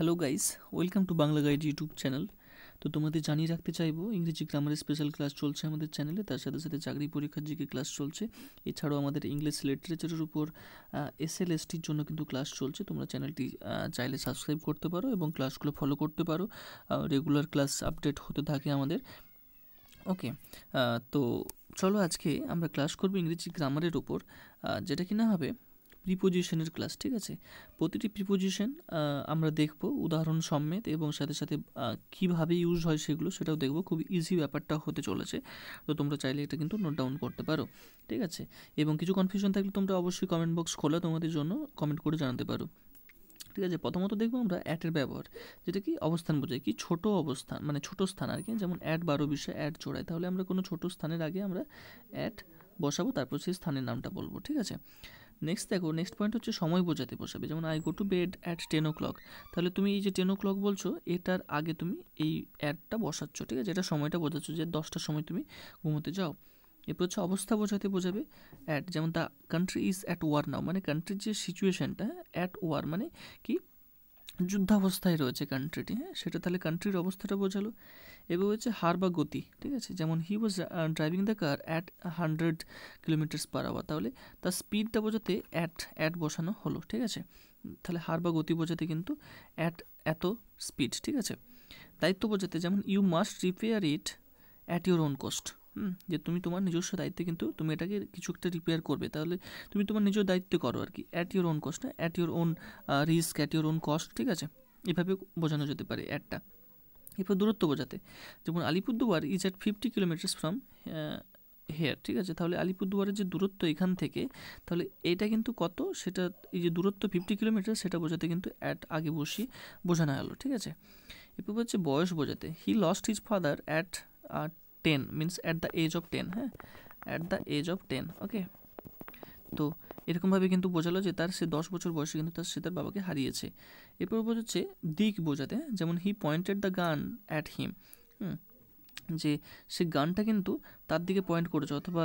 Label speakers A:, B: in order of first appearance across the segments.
A: Hello guys welcome to Bangla guide YouTube channel তো তোমাদের জানিয়ে রাখতে চাইবো ইংরেজি গ্রামারের স্পেশাল ক্লাস চলছে আমাদের চ্যানেলে তার সাথে সাথে চাকরি পরীক্ষার জিকে ক্লাস চলছে এছাড়াও আমাদের ইংলিশ লিটারেচারের উপর এস এল এসএলএসটির জন্য কিন্তু ক্লাস চলছে তোমরা চ্যানেলটি চাইলে সাবস্ক্রাইব করতে পারো এবং ক্লাসগুলো ফলো করতে পারো রেগুলার ক্লাস আপডেট হতে থাকে আমাদের ওকে তো চলো আজকে আমরা ক্লাস করবো ইংরেজি গ্রামারের উপর যেটা কিনা হবে প্রিপোজিশনের ক্লাস ঠিক আছে প্রতিটি প্রিপোজিশন আমরা দেখব উদাহরণ সম্মেত এবং সাথে সাথে কিভাবে ইউজ হয় সেগুলো সেটাও দেখব খুব ইজি ব্যাপারটা হতে চলেছে তো তোমরা চাইলে এটা কিন্তু নোট ডাউন করতে পারো ঠিক আছে এবং কিছু কনফিউশন থাকলে তোমরা অবশ্যই কমেন্ট বক্স খোলা তোমাদের জন্য কমেন্ট করে জানাতে পারো ঠিক আছে প্রথমত দেখবো আমরা অ্যাটের ব্যবহার যেটা কি অবস্থান বোঝায় কি ছোট অবস্থান মানে ছোট স্থান আর কি যেমন অ্যাট বারো বিষয়ে অ্যাট জোড়ায় তাহলে আমরা কোনো ছোট স্থানের আগে আমরা অ্যাট বসাবো তারপর সেই স্থানের নামটা বলবো ঠিক আছে নেক্সট দেখো নেক্সট পয়েন্ট হচ্ছে সময় বোঝাতে বসাবে যেমন I go to bed at ten o'clock তাহলে তুমি এই যে টেন ও ক্লক বলছো এটার আগে তুমি এই অ্যাডটা বসাচ্ছ ঠিক আছে এটা সময়টা বোঝাচ্ছ যে দশটার সময় তুমি ঘুমোতে যাও এরপর হচ্ছে অবস্থা বোঝাতে বোঝাবে অ্যাট যেমন the country is at war now মানে কান্ট্রির যে সিচুয়েশানটা অ্যাট ওয়ার মানে কি যুদ্ধাবস্থায় রয়েছে কান্ট্রিটি হ্যাঁ সেটা তাহলে কান্ট্রির অবস্থাটা বোঝালো এবং হচ্ছে হার বা গতি ঠিক আছে যেমন he was driving the car at hundred kilometers per hour তাহলে তার স্পিডটা বোঝাতে অ্যাট অ্যাট বসানো হলো ঠিক আছে তাহলে হার বা গতি বোঝাতে কিন্তু অ্যাট এত স্পিড ঠিক আছে দায়িত্ব বোঝাতে যেমন you must repair it at your own cost hmm যে তুমি তোমার নিজস্ব দায়িত্বে কিন্তু তুমি এটাকে কিছু একটা রিপেয়ার করবে তাহলে তুমি তোমার নিজের দায়িত্ব করো আর কি at your own cost at your own risk at your own cost ঠিক আছে এভাবে বোঝানো যেতে পারে অ্যাটটা এরপর দূরত্ব বোঝাতে যেমন Alipurduar is at fifty kilometers from here ঠিক আছে তাহলে আলিপুরদুয়ারের যে দূরত্ব এখান থেকে তাহলে এটা কিন্তু কত সেটা এই যে দূরত্ব ফিফটি কিলোমিটার সেটা বোঝাতে কিন্তু অ্যাট আগে বসি বোঝানো গেলো ঠিক আছে এরপর হচ্ছে বয়স বোঝাতে he lost his father at ten means at the age of ten হ্যাঁ at the age of ten okay তো এরকমভাবে কিন্তু বোঝালো যে তার সে দশ বছর বয়সে কিন্তু তার সে তার বাবাকে হারিয়েছে এরপর বোঝাচ্ছে দিক বোঝাতে যেমন he pointed the gun at him যে সে গানটা কিন্তু তার দিকে পয়েন্ট করেছে অথবা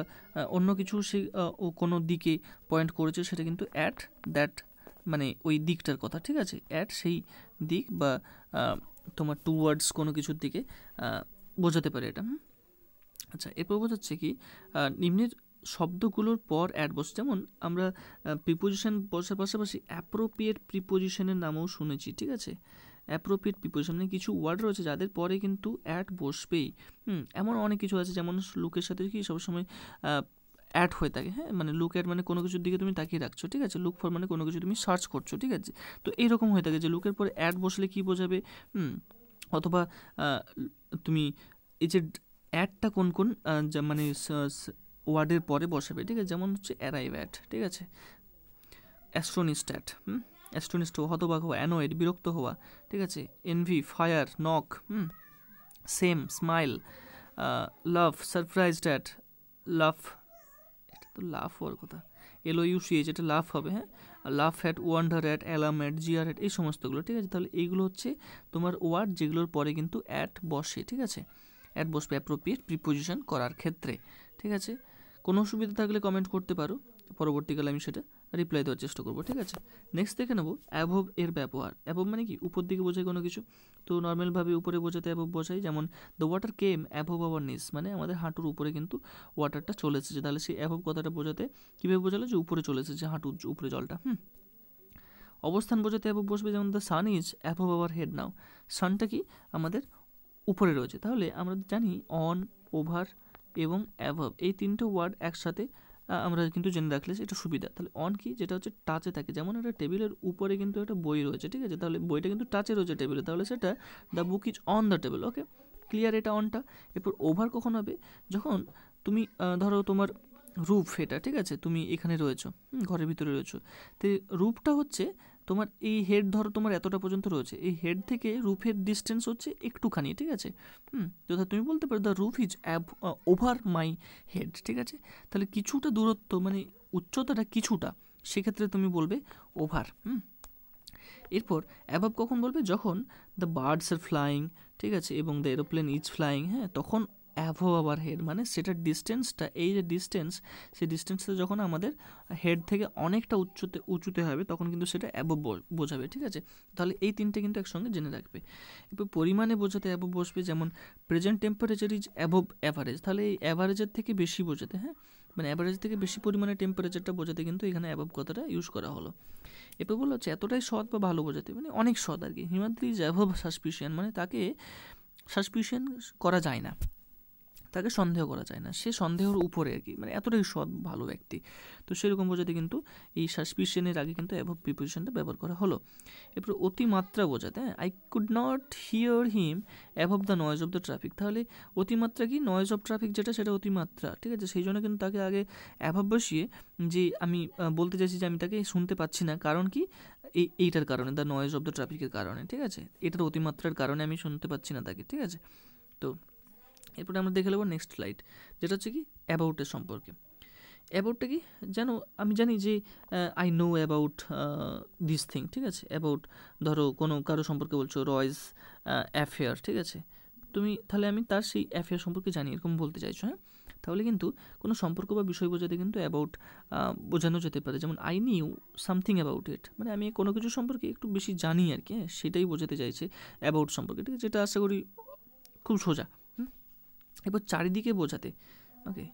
A: অন্য কিছু সে ও কোনো দিকে পয়েন্ট করেছে সেটা কিন্তু অ্যাট দ্যাট মানে ওই দিকটার কথা ঠিক আছে অ্যাট সেই দিক বা তোমার টুয়ার্ডস কোনো কিছুর দিকে বোঝাতে পারে এটা আচ্ছা এরপর বোঝাচ্ছে কি নিম্নের শব্দগুলোর পর অ্যাড বসে যেমন আমরা প্রিপোজিশন বসার পাশাপাশি অ্যাপ্রোপ্রিয়েট প্রিপোজিশনের নামও শুনেছি ঠিক আছে অ্যাপ্রোপ্রিয়েট প্রিপোজিশন মানে কিছু ওয়ার্ড রয়েছে যাদের পরে কিন্তু অ্যাড বসবেই হুম এমন অনেক কিছু আছে যেমন লোকের সাথে কি সবসময় অ্যাড হয়ে থাকে হ্যাঁ মানে লুক অ্যাড মানে কোনো কিছুর দিকে তুমি তাকিয়ে রাখছো ঠিক আছে লুক ফর মানে কোনো কিছু তুমি সার্চ করছো ঠিক আছে তো এইরকম হয়ে থাকে যে লুকের পরে অ্যাড বসলে কী বোঝাবে অথবা তুমি এই যে অ্যাডটা কোন কোন মানে ওয়ার্ডের পরে বসাবে ঠিক আছে যেমন হচ্ছে অ্যারাইভ ঠিক আছে অ্যাস্ট্রোনিস্ট্যাট হুম অ্যাস্ট্রোনিস্ট হতবাক হওয়া অ্যানোয়েড বিরক্ত হওয়া ঠিক আছে envy fire knock hmm same smile love surprised at love এটা তো লাভ হওয়ার কথা সি ইউসিএইচ এটা লাভ হবে হ্যাঁ love hat wonder at alarm at G R at সমস্তগুলো ঠিক আছে তাহলে এইগুলো হচ্ছে তোমার ওয়ার্ড যেগুলোর পরে কিন্তু অ্যাট বসে ঠিক আছে অ্যাট বসবে অ্যাপ্রোপ্রিয়েট প্রিপোজিশন করার ক্ষেত্রে ঠিক আছে কোনো অসুবিধা থাকলে কমেন্ট করতে পারো পরবর্তীকালে আমি সেটা রিপ্লাই দেওয়ার চেষ্টা করবো ঠিক আছে নেক্সট দেখে নেবো অ্যাভব এর ব্যবহার অ্যাভব মানে কি উপর দিকে বোঝায় কোনো কিছু তো নর্মালভাবে উপরে বোঝাতে অ্যাভব বোঝাই যেমন the water came above our knees মানে আমাদের হাঁটুর উপরে কিন্তু ওয়াটারটা চলে এসেছে তাহলে সেই অ্যাভব কথাটা বোঝাতে কীভাবে বোঝালো যে উপরে চলে এসেছে হাঁটুর উপরে জলটা হুম অবস্থান বোঝাতে অ্যাভব বসবে যেমন the sun is above our head now সানটা কি আমাদের উপরে রয়েছে তাহলে আমরা জানি অন ওভার এবং অ্যাভাব এই তিনটে ওয়ার্ড একসাথে আমরা কিন্তু জেনে রাখলে এটা সুবিধা তাহলে অন কি যেটা হচ্ছে টাচে থাকে যেমন একটা টেবিলের উপরে কিন্তু একটা বই রয়েছে ঠিক আছে তাহলে বইটা কিন্তু টাচে রয়েছে টেবিলে তাহলে সেটা the book is on the table okay clear এটা অনটা এরপর ওভার কখন হবে যখন তুমি ধরো তোমার রুফ এটা ঠিক আছে তুমি এখানে রয়েছো ঘরের ভিতরে রয়েছো তো রুফটা হচ্ছে তোমার এই হেড ধরো তোমার এতটা পর্যন্ত রয়েছে এই হেড থেকে রুফের ডিস্টেন্স হচ্ছে একটুখানি ঠিক আছে হুম যথা তুমি বলতে পারো the roof is above my head ঠিক আছে তাহলে কিছুটা দূরত্ব মানে উচ্চতাটা কিছুটা সেক্ষেত্রে তুমি বলবে ওভার হুম এরপর অ্যাভাব কখন বলবে যখন দ্য বার্ডস আর ফ্লাইং ঠিক আছে এবং দ্য এরোপ্লেন ইজ ফ্লাইং হ্যাঁ তখন অ্যাভো আওয়ার হেড মানে সেটার ডিস্টেন্সটা এই যে ডিস্টেন্স সেই ডিস্টেন্সটা যখন আমাদের হেড থেকে অনেকটা উচ্চতে উঁচুতে হবে তখন কিন্তু সেটা অ্যাবো বোঝাবে ঠিক আছে তাহলে এই তিনটে কিন্তু একসঙ্গে জেনে রাখবে এরপর পরিমাণে বোঝাতে অ্যাবো বসবে যেমন present temperature is above average তাহলে এই অ্যাভারেজের থেকে বেশি বোঝাতে হ্যাঁ মানে অ্যাভারেজ থেকে বেশি পরিমাণে টেম্পারেচারটা বোঝাতে কিন্তু এখানে অ্যাবভ কথাটা ইউজ করা হলো এরপর বলা হচ্ছে এতটাই সৎ বা ভালো বোঝাতে মানে অনেক সৎ আর কি হিমাদ্রি ইজ অ্যাভভ সাসপিশিয়ান মানে তাকে সাসপিশিয়ান করা যায় না তাকে সন্দেহ করা যায় না সে সন্দেহের উপরে আর কি মানে এতটাই সৎ ভালো ব্যক্তি তো সেরকম বোঝাতে কিন্তু এই সাসপিশনের আগে কিন্তু অ্যাভব প্রিপোজিশনটা ব্যবহার করা হলো এরপর অতিমাত্রা বোঝাতে হ্যাঁ I could not hear him above the noise of the traffic তাহলে অতিমাত্রা কি নয়েজ অফ ট্রাফিক যেটা সেটা অতিমাত্রা ঠিক আছে সেই জন্য কিন্তু তাকে আগে অ্যাভব বসিয়ে যে আমি বলতে চাইছি যে আমি তাকে শুনতে পাচ্ছি না কারণ কি এই এইটার কারণে দ্য নয়েজ অফ দ্য ট্রাফিকের কারণে ঠিক আছে এটার অতিমাত্রার কারণে আমি শুনতে পাচ্ছি না তাকে ঠিক আছে তো এরপরে আমরা দেখে নেবো নেক্সট স্লাইড যেটা হচ্ছে কি অ্যাবাউটের সম্পর্কে অ্যাবাউটটা কি যেন আমি জানি যে I know about this thing ঠিক আছে অ্যাবাউট ধরো কোনো কারো সম্পর্কে বলছো রয়েস অ্যাফেয়ার ঠিক আছে তুমি তাহলে আমি তার সেই অ্যাফেয়ার সম্পর্কে জানি এরকম বলতে চাইছো হ্যাঁ তাহলে কিন্তু কোনো সম্পর্ক বা বিষয় বোঝাতে কিন্তু অ্যাবাউট বোঝানো যেতে পারে যেমন I knew something about it মানে আমি কোনো কিছু সম্পর্কে একটু বেশি জানি আর কি হ্যাঁ? সেটাই বোঝাতে চাইছে অ্যাবাউট সম্পর্কে ঠিক আছে যেটা আশা করি খুব সোজা এরপর চারিদিকে বোঝাতে ওকে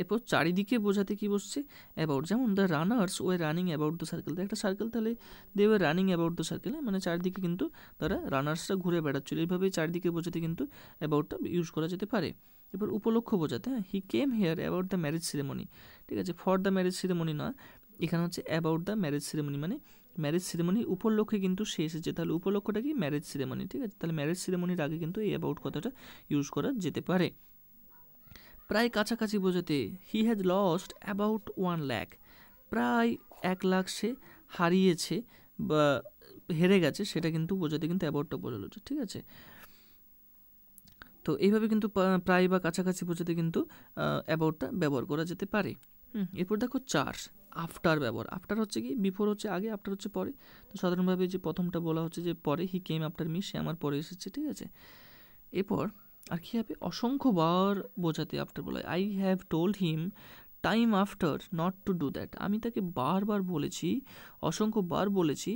A: এরপর চারিদিকে বোঝাতে কি বসছে অ্যাবাউট যেমন the runners were running about the circle একটা সার্কেল তাহলে they were running about the circle মানে চারিদিকে কিন্তু তারা রানার্সরা ঘুরে বেড়াচ্ছিল এইভাবে চারিদিকে বোঝাতে কিন্তু অ্যাবাউটটা ইউজ করা যেতে পারে এরপর উপলক্ষ বোঝাতে হ্যাঁ he came here about the marriage ceremony ঠিক আছে ফর দ্য ম্যারেজ সিরেমনি না এখানে হচ্ছে অ্যাবাউট দ্য ম্যারেজ সিরেমনি মানে ম্যারেজ সিরেমনি উপলক্ষে কিন্তু সে এসেছে তাহলে উপলক্ষটা কি ম্যারেজ সিরেমনি ঠিক আছে তাহলে ম্যারেজ সিরেমনির আগে কিন্তু এই অ্যাবাউট কথাটা ইউজ করা যেতে পারে প্রায় কাছাকাছি বোঝাতে he has lost about one lakh প্রায় এক লাখ সে হারিয়েছে বা হেরে গেছে সেটা কিন্তু বোঝাতে কিন্তু অ্যাবাউটটা বোঝালো ঠিক আছে তো এইভাবে কিন্তু প্রায় বা কাছাকাছি বোঝাতে কিন্তু অ্যাবাউটটা ব্যবহার করা যেতে পারে হুম এরপর দেখো চার্জ আফটার ব্যবহার আফটার হচ্ছে কি বিফোর হচ্ছে আগে আফটার হচ্ছে পরে তো সাধারণভাবে যে প্রথমটা বলা হচ্ছে যে পরে হি কেম আফটার মি সে আমার পরে এসেছে ঠিক আছে এরপর আর কি হবে অসংখ্যবার বোঝাতে আফটার বলা I have told him time after not to do that আমি তাকে বারবার বলেছি অসংখ্যবার বলেছি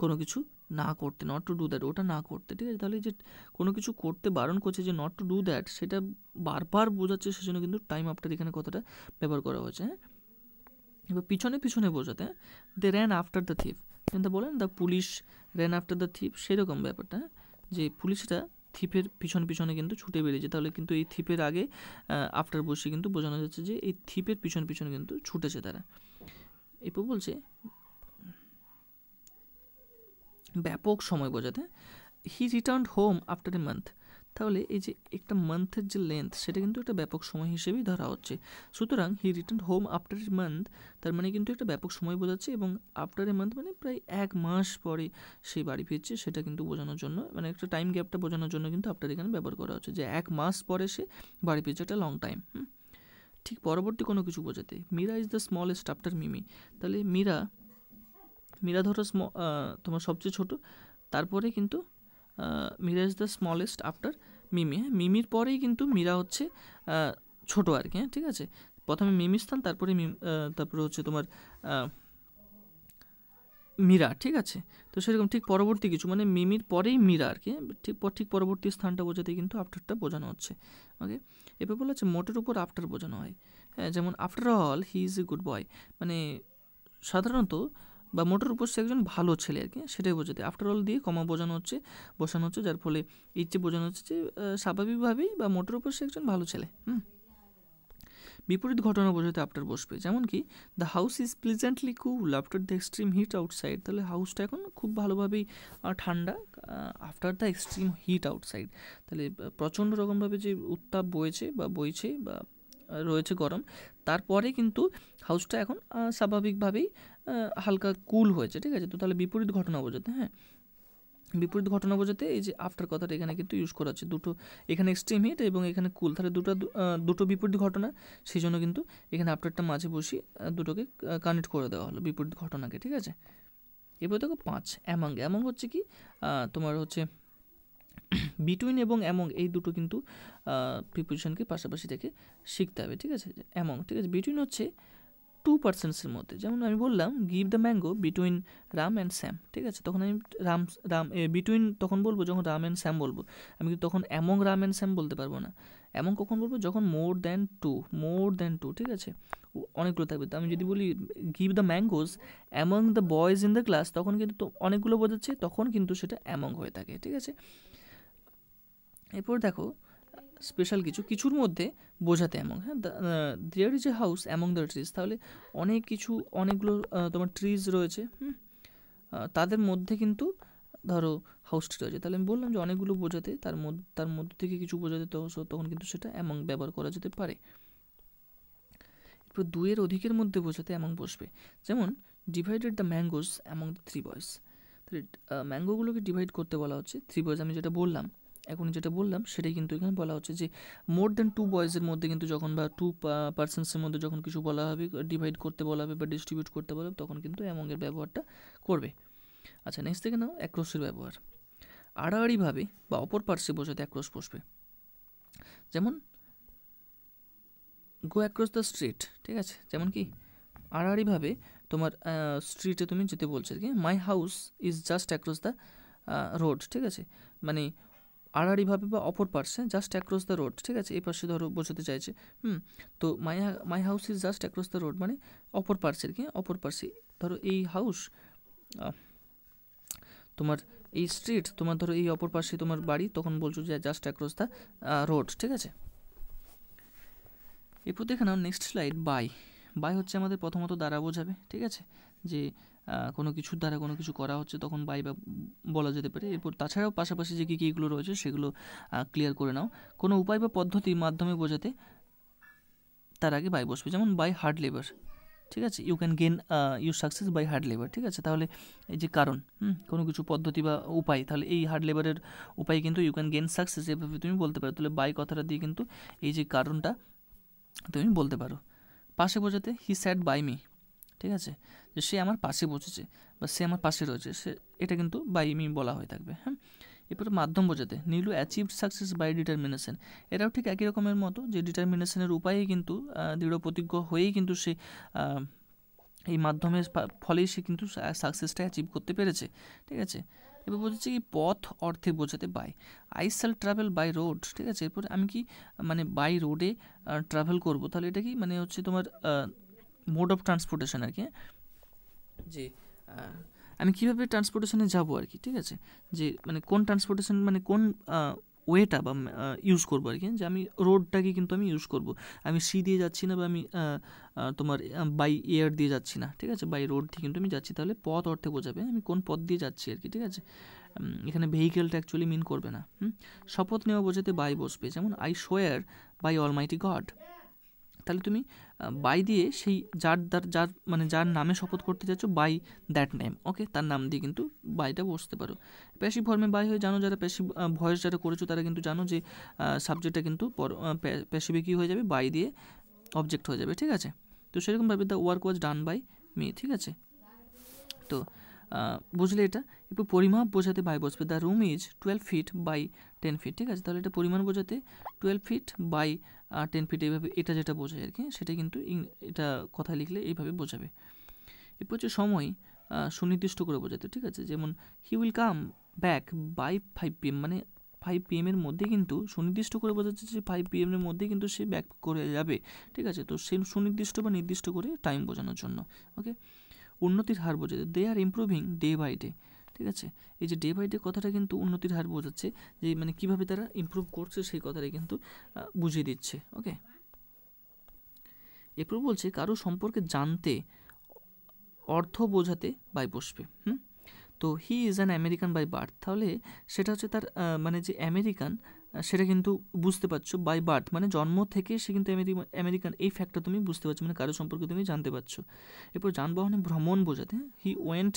A: কোনো কিছু না করতে নট টু ডু দ্যাট ওটা না করতে ঠিক আছে তাহলে যে কোনো কিছু করতে বারণ করছে যে নট টু ডু দ্যাট সেটা বারবার বোঝাচ্ছে সেজন্য কিন্তু টাইম আফটার এখানে কথাটা ব্যবহার করা হয়েছে হ্যাঁ এবার পিছনে পিছনে বোঝাতে they ran after the thief কিন্তু বলেন the police ran after the thief সেরকম ব্যাপারটা যে পুলিশরা থিপের পিছন পিছনে কিন্তু ছুটে বেরিয়েছে তাহলে কিন্তু এই থিপের আগে আফটার বসে কিন্তু বোঝানো যাচ্ছে যে এই থিপের পিছনে পিছনে কিন্তু ছুটেছে তারা এরপর বলছে ব্যাপক সময় বোঝাতে he return home after a month তাহলে এই যে একটা মান্থের যে লেন্থ সেটা কিন্তু একটা ব্যাপক সময় হিসেবেই ধরা হচ্ছে সুতরাং he return home after a month তার মানে কিন্তু একটা ব্যাপক সময় বোঝাচ্ছে এবং আফটার এ মান্থ মানে প্রায় এক মাস পরে সেই বাড়ি ফিরছে সেটা কিন্তু বোঝানোর জন্য মানে একটা টাইম গ্যাপটা বোঝানোর জন্য কিন্তু আফটার এখানে ব্যবহার করা হচ্ছে যে এক মাস পরে সে বাড়ি ফিরছে একটা লং টাইম ঠিক পরবর্তী কোনো কিছু বোঝাতে Meera is the smallest after Mimi তাহলে মীরা মীরা ধরো তোমার সবচেয়ে ছোট তারপরে কিন্তু Mira is the smallest after Mimi হ্যাঁ মিমির পরেই কিন্তু মীরা হচ্ছে ছোট আর কি হ্যাঁ ঠিক আছে প্রথমে মিমি স্থান তারপরে তারপরে হচ্ছে তোমার মীরা ঠিক আছে তো সেরকম ঠিক পরবর্তী কিছু মানে মিমির পরেই মীরা আর কি ঠিক ঠিক পরবর্তী স্থানটা বোঝাতে কিন্তু আফটারটা বোঝানো হচ্ছে ওকে এবার বলা হচ্ছে মোটের উপর আফটার বোঝানো হয় হ্যাঁ যেমন after all he is a good boy মানে সাধারণত বা মোটের উপর সে একজন ভালো ছেলে আর কি সেটাই বোঝাতে আফটার অল দিয়ে কমা বোঝানো হচ্ছে বসানো হচ্ছে যার ফলে ইচ্ছে বোঝানো হচ্ছে যে স্বাভাবিকভাবেই বা মোটের উপর সে একজন ভালো ছেলে হুম বিপরীত ঘটনা বোঝাতে আফটার বসবে যেমন কি the house is pleasantly cool after the extreme heat outside তাহলে হাউসটা এখন খুব ভালোভাবেই ঠান্ডা after the extreme heat outside তাহলে প্রচণ্ড রকমভাবে যে উত্তাপ বয়েছে বা বইছে বা রয়েছে গরম তারপরে কিন্তু হাউসটা এখন স্বাভাবিকভাবেই হালকা কুল হয়েছে ঠিক আছে তো তাহলে বিপরীত ঘটনা বোঝাতে হ্যাঁ বিপরীত ঘটনা বোঝাতে এই যে আফটার কথাটা এখানে কিন্তু ইউজ করা হচ্ছে দুটো এখানে এক্সট্রিম হিট এবং এখানে কুল তাহলে দুটো দুটো বিপরীত ঘটনা সেই জন্য কিন্তু এখানে আফটারটা মাঝে বসিয়ে দুটোকে কানেক্ট করে দেওয়া হলো বিপরীত ঘটনাকে ঠিক আছে এরপর দেখো পাঁচ অ্যামাং অ্যামাং হচ্ছে কি তোমার হচ্ছে বিটুইন এবং অ্যামং এই দুটো কিন্তু প্রিপোজিশনকে পাশাপাশি থেকে শিখতে হবে ঠিক আছে অ্যামং ঠিক আছে বিটুইন হচ্ছে টু পার্সেন্টসের মধ্যে যেমন আমি বললাম give the mango between Ram and Sam ঠিক আছে তখন আমি রাম রাম বিটুইন তখন বলবো যখন রাম অ্যান্ড স্যাম বলবো আমি কিন্তু তখন অ্যামং রাম অ্যান্ড স্যাম বলতে পারবো না এমং কখন বলবো যখন more than two more than two ঠিক আছে অনেকগুলো থাকবে তো আমি যদি বলি give the mangoes among the boys in the class তখন কিন্তু অনেকগুলো বোঝাচ্ছে তখন কিন্তু সেটা অ্যামং হয়ে থাকে ঠিক আছে এরপর দেখো স্পেশাল কিছু কিছুর মধ্যে বোঝাতে এমন হ্যাঁ there is a house among the trees তাহলে অনেক কিছু অনেকগুলো তোমার ট্রিজ রয়েছে হুম তাদের মধ্যে কিন্তু ধরো হাউসটি রয়েছে তাহলে আমি বললাম যে অনেকগুলো বোঝাতে তার মধ্যে তার মধ্যে থেকে কিছু বোঝাতে তখন কিন্তু সেটা অ্যামং ব্যবহার করা যেতে পারে এরপর দুয়ের অধিকের মধ্যে বোঝাতে অ্যামং বসবে যেমন divided the mangoes among the three boys তাহলে ম্যাঙ্গোগুলোকে ডিভাইড করতে বলা হচ্ছে থ্রি বয়েস আমি যেটা বললাম এখন যেটা বললাম সেটাই কিন্তু এখানে বলা হচ্ছে যে মোর দ্যান টু বয়েজের মধ্যে কিন্তু যখন বা টু পার্সেন্সের মধ্যে যখন কিছু বলা হবে ডিভাইড করতে বলা হবে বা ডিস্ট্রিবিউট করতে বলা হবে তখন কিন্তু অ্যামংয়ের ব্যবহারটা করবে আচ্ছা নেক্সট থেকে নাও অ্যাক্রোসের ব্যবহার আড়াআড়িভাবে বা অপর পার্শ্বে বোঝাতে অ্যাক্রোস বসবে যেমন গো অ্যাক্রস দ্য স্ট্রিট ঠিক আছে যেমন কি আড়াআড়িভাবে তোমার স্ট্রিটে তুমি যেতে বলছো কি my house is just across the road ঠিক আছে মানে আড়াআড়িভাবে বা অপর পার্শ্বে জাস্ট অ্যাক্রস দ্য রোড ঠিক আছে এই পার্সে ধরো বোঝাতে চাইছে হুম তো my my house is just across the road মানে অপর পার্শ্বের কি অপর পার্শ্বে ধরো এই হাউস তোমার এই স্ট্রিট তোমার ধরো এই অপর পাশে তোমার বাড়ি তখন বলছো যে জাস্ট অ্যাক্রস দ্য রোড ঠিক আছে এরপর দেখে নাও নেক্সট স্লাইড বাই বাই হচ্ছে আমাদের প্রথমত দ্বারা বোঝাবে ঠিক আছে যে কোনো কিছুর দ্বারা কোনো কিছু করা হচ্ছে তখন বাই বা বলা যেতে পারে এরপর তাছাড়াও পাশাপাশি যে কী কীগুলো রয়েছে সেগুলো ক্লিয়ার করে নাও কোনো উপায় বা পদ্ধতির মাধ্যমে বোঝাতে তার আগে বাই বসবে যেমন বাই হার্ড লেবার ঠিক আছে you can gain you success by hard labour ঠিক আছে তাহলে এই যে কারণ কোনো কিছু পদ্ধতি বা উপায় তাহলে এই হার্ড লেবারের উপায় কিন্তু ইউ ক্যান গেন সাকসেস এভাবে তুমি বলতে পারো তাহলে বাই কথাটা দিয়ে কিন্তু এই যে কারণটা তুমি বলতে পারো পাশে বোঝাতে হি স্যাট বাই মি ঠিক আছে যে সে আমার পাশে বসেছে বা সে আমার পাশে রয়েছে সে এটা কিন্তু বাই মি বলা হয়ে থাকবে হ্যাঁ এরপরে মাধ্যম বোঝাতে নীলু অ্যাচিভড সাকসেস বাই ডিটারমিনেশন এটাও ঠিক একই রকমের মতো যে ডিটারমিনেশনের উপায়ে কিন্তু দৃঢ় প্রতিজ্ঞ হয়েই কিন্তু সে এই মাধ্যমের ফলেই সে কিন্তু সাকসেসটা অ্যাচিভ করতে পেরেছে ঠিক আছে এবার বলছে কি পথ অর্থে বোঝাতে by I shall travel by road ঠিক আছে এরপর আমি কি মানে বাই রোডে ট্রাভেল করব তাহলে এটা কি মানে হচ্ছে তোমার মোড অফ ট্রান্সপোর্টেশন আর কি হ্যাঁ? যে আমি কীভাবে ট্রান্সপোর্টেশনে যাব আর কি ঠিক আছে যে মানে কোন ট্রান্সপোর্টেশন মানে কোন ওয়েটা বা ইউজ করবো আর কি যে আমি রোডটাকে কিন্তু আমি ইউজ করব আমি সি দিয়ে যাচ্ছি না বা আমি তোমার বাই এয়ার দিয়ে যাচ্ছি না ঠিক আছে বাই রোড দিয়ে কিন্তু আমি যাচ্ছি তাহলে পথ অর্থে বোঝাবে আমি কোন পথ দিয়ে যাচ্ছি আর কি ঠিক আছে এখানে ভেহিকেলটা অ্যাকচুয়ালি মিন করবে না শপথ নেওয়া বোঝাতে বাই বসবে যেমন I swear by Almighty god তাহলে তুমি বাই দিয়ে সেই যার দ্বার যার মানে যার নামে শপথ করতে চাচ্ছ বাই দ্যাট নেম ওকে তার নাম দিয়ে কিন্তু বাইটা বসতে পারো প্যাসিভ ফর্মে বাই হয়ে জানো যারা প্যাসিভ ভয়েস যারা করেছো তারা কিন্তু জানো যে সাবজেক্টটা কিন্তু প্যাসিভে কী হয়ে যাবে বাই দিয়ে অবজেক্ট হয়ে যাবে ঠিক আছে তো সেরকমভাবে the work was done by me ঠিক আছে তো বুঝলে এটা একটু পরিমাপ বোঝাতে বাই বসবে the room is twelve feet by ten feet ঠিক আছে তাহলে এটা পরিমাণ বোঝাতে twelve feet by ten feet এইভাবে এটা যেটা বোঝায় আর কি সেটা কিন্তু এটা কথা লিখলে এইভাবে বোঝাবে এরপর হচ্ছে সময় সুনির্দিষ্ট করে বোঝাতে ঠিক আছে যেমন he will come back by five PM মানে ফাইভ পি এমের মধ্যে কিন্তু সুনির্দিষ্ট করে বোঝাচ্ছে যে ফাইভ পিএমের মধ্যে কিন্তু সে ব্যাক করে যাবে ঠিক আছে তো সে সুনির্দিষ্ট বা নির্দিষ্ট করে টাইম বোঝানোর জন্য ওকে উন্নতির হার বোঝাতে they are improving day by day ঠিক আছে এই যে ডে বাই ডে কথাটা কিন্তু উন্নতির হার বোঝাচ্ছে যে মানে কিভাবে তারা ইম্প্রুভ করছে সেই কথাটাই কিন্তু বুঝিয়ে দিচ্ছে ওকে এরপর বলছে কারো সম্পর্কে জানতে অর্থ বোঝাতে বাই বসবে হুম তো he is an American by birth তাহলে সেটা হচ্ছে তার মানে যে আমেরিকান সেটা কিন্তু বুঝতে পারছো বাই বার্থ মানে জন্ম থেকে সে কিন্তু আমেরিকান এই ফ্যাক্টটা তুমি বুঝতে পারছো মানে কারো সম্পর্কে তুমি জানতে পারছো এরপর যানবাহনে ভ্রমণ বোঝাতে he went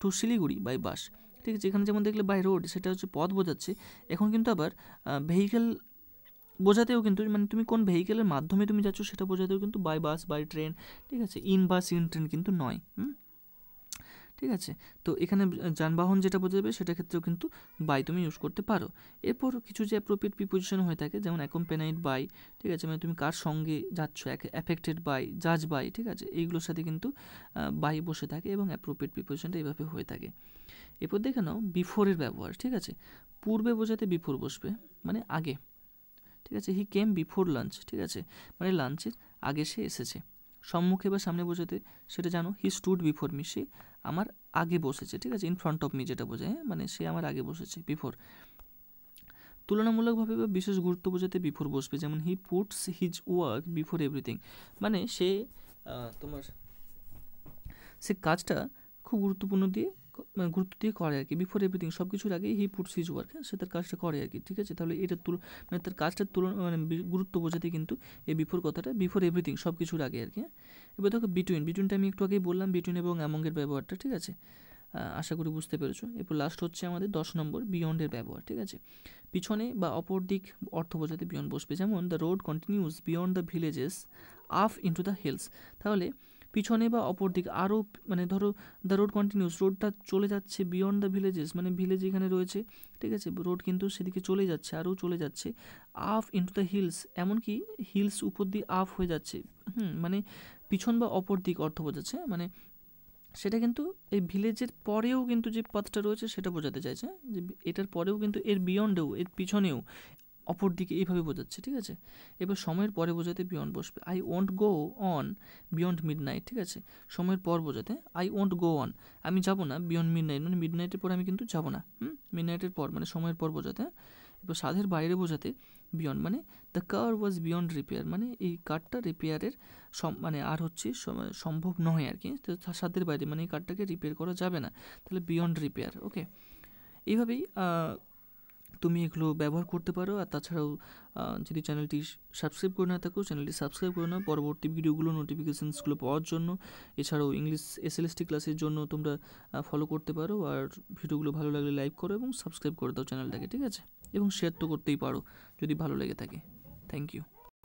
A: to Siliguri by bus ঠিক আছে এখানে যেমন দেখলে বাই রোড সেটা হচ্ছে পথ বোঝাচ্ছে এখন কিন্তু আবার ভেহিকেল বোঝাতেও কিন্তু মানে তুমি কোন ভেহিকেলের মাধ্যমে তুমি যাচ্ছ সেটা বোঝাতেও কিন্তু বাই বাস বাই ট্রেন ঠিক আছে ইন বাস ইন ট্রেন কিন্তু নয় হুম ঠিক আছে তো এখানে যানবাহন যেটা বোঝা যাবে সেটা ক্ষেত্রেও কিন্তু বাই তুমি ইউজ করতে পারো এরপর কিছু যে অ্যাপ্রোপ্রিয়েট প্রিপোজিশন হয়ে থাকে যেমন অ্যাকম্পেনাইড বাই ঠিক আছে মানে তুমি কার সঙ্গে যাচ্ছ এক অ্যাফেক্টেড বাই জাজ বাই ঠিক আছে এইগুলোর সাথে কিন্তু বাই বসে থাকে এবং অ্যাপ্রোপ্রিয়েট প্রিপোজিশনটা এইভাবে হয়ে থাকে এরপর দেখে নাও বিফোরের ব্যবহার ঠিক আছে পূর্বে বোঝাতে বিফোর বসবে মানে আগে ঠিক আছে হি কেম বিফোর লাঞ্চ ঠিক আছে মানে লাঞ্চের আগে সে এসেছে সম্মুখে বা সামনে বোঝাতে সেটা জানো হি স্টুড বিফোর মি সে আমার আগে বসেছে ঠিক আছে ইন ফ্রন্ট অফ মি যেটা বোঝায় হ্যাঁ মানে সে আমার আগে বসেছে বিফোর তুলনামূলকভাবে বা বিশেষ গুরুত্ব বোঝাতে বিফোর বসবে যেমন he puts his work before everything মানে সে তোমার সে কাজটা খুব গুরুত্বপূর্ণ দিয়ে মানে গুরুত্ব দিয়ে করে আর কি বিফোর এভরিথিং সব কিছুর আগে হি পুটস হিজ ওয়ার্ক সে তার কাজটা করে আর কি ঠিক আছে তাহলে এটার তুল মানে তার কাজটার তুলনা মানে গুরুত্ব বোঝাতে কিন্তু এই বিফোর কথাটা বিফোর এভরিথিং সব কিছুর আগে আর কি হ্যাঁ? এবার দেখো বিটুইন বিটুইনটা আমি একটু আগেই বললাম বিটুইন এবং অ্যামঙ্গের ব্যবহারটা ঠিক আছে আশা করি বুঝতে পেরেছো এরপর লাস্ট হচ্ছে আমাদের দশ নম্বর বিয়ন্ডের ব্যবহার ঠিক আছে পিছনে বা অপর দিক অর্থ বোঝাতে বিয়ন্ড বসবে যেমন the road continues beyond the villages up into the hills তাহলে পিছনে বা অপর দিকে আরও মানে ধরো দ্য রোড কন্টিনিউস রোডটা চলে যাচ্ছে বিয়ন্ড দ্য ভিলেজেস মানে ভিলেজ এখানে রয়েছে ঠিক আছে রোড কিন্তু সেদিকে চলে যাচ্ছে আরও চলে যাচ্ছে আফ ইন্টু দ্য হিলস এমনকি হিলস উপর দিয়ে আফ হয়ে যাচ্ছে হুম মানে পিছন বা অপর দিক অর্থ বোঝাচ্ছে হ্যাঁ? মানে সেটা কিন্তু এই ভিলেজের পরেও কিন্তু যে পথটা রয়েছে সেটা বোঝাতে চাইছে যে এটার পরেও কিন্তু এর বিয়ন্ডেও এর পিছনেও অপর দিকে এইভাবে বোঝাচ্ছে ঠিক আছে এবার সময়ের পরে বোঝাতে বিয়ন্ড বসবে I won't go on beyond midnight ঠিক আছে সময়ের পর বোঝাতে আই ওন্ট গো অন আমি যাবো না বিয়ন্ড মিড নাইট মানে মিড নাইটের পর আমি কিন্তু যাবো না হুম মিড নাইটের পর মানে সময়ের পর বোঝাতে এবার সাধের বাইরে বোঝাতে বিয়ন্ড মানে the car was beyond repair মানে এই কারটা রিপেয়ারের মানে আর হচ্ছে সম্ভব নয় আর কি তো সাধের বাইরে মানে এই কারটাকে রিপেয়ার করা যাবে না তাহলে বিয়ন্ড রিপেয়ার ওকে এইভাবেই তুমি এগুলো ব্যবহার করতে পারো আর তাছাড়াও যদি চ্যানেলটি সাবস্ক্রাইব করে না থাকো চ্যানেলটি সাবস্ক্রাইব করে নাও পরবর্তী ভিডিওগুলো নোটিফিকেশানসগুলো পাওয়ার জন্য এছাড়াও ইংলিশ এস এল এসটি ক্লাসের জন্য তোমরা ফলো করতে পারো আর ভিডিওগুলো ভালো লাগলে লাইক করো এবং সাবস্ক্রাইব করে দাও চ্যানেলটাকে ঠিক আছে এবং শেয়ার তো করতেই পারো যদি ভালো লেগে থাকে থ্যাংক ইউ